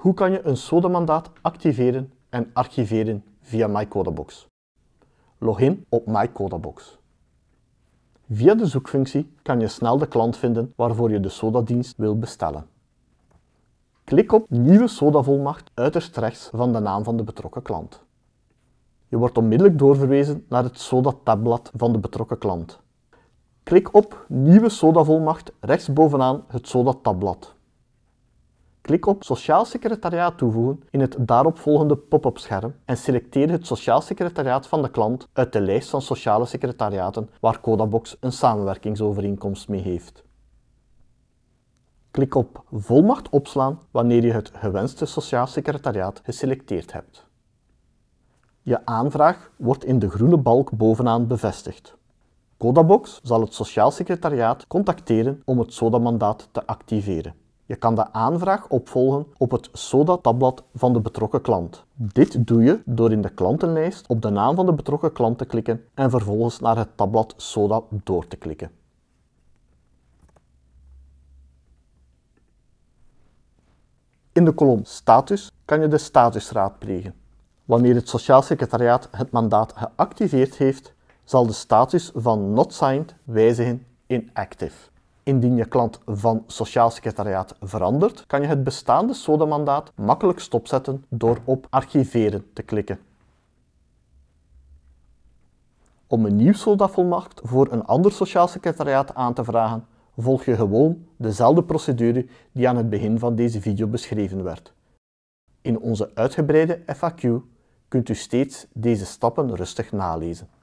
Hoe kan je een SODA-mandaat activeren en archiveren via MyCodabox? Log in op MyCodabox. Via de zoekfunctie kan je snel de klant vinden waarvoor je de SODA-dienst wil bestellen. Klik op Nieuwe SODA-volmacht uiterst rechts van de naam van de betrokken klant. Je wordt onmiddellijk doorverwezen naar het SODA-tabblad van de betrokken klant. Klik op Nieuwe SODA-volmacht rechtsbovenaan het SODA-tabblad. Klik op Sociaal Secretariaat toevoegen in het daaropvolgende pop-up scherm en selecteer het Sociaal Secretariaat van de klant uit de lijst van sociale secretariaten waar Codabox een samenwerkingsovereenkomst mee heeft. Klik op Volmacht opslaan wanneer je het gewenste Sociaal Secretariaat geselecteerd hebt. Je aanvraag wordt in de groene balk bovenaan bevestigd. Codabox zal het Sociaal Secretariaat contacteren om het SODA-mandaat te activeren. Je kan de aanvraag opvolgen op het SODA-tabblad van de betrokken klant. Dit doe je door in de klantenlijst op de naam van de betrokken klant te klikken en vervolgens naar het tabblad SODA door te klikken. In de kolom Status kan je de status raadplegen. Wanneer het Sociaal Secretariaat het mandaat geactiveerd heeft, zal de status van Not Signed wijzigen in Active. Indien je klant van sociaal secretariaat verandert, kan je het bestaande SODA-mandaat makkelijk stopzetten door op archiveren te klikken. Om een nieuw SODA-volmacht voor een ander sociaal secretariaat aan te vragen, volg je gewoon dezelfde procedure die aan het begin van deze video beschreven werd. In onze uitgebreide FAQ kunt u steeds deze stappen rustig nalezen.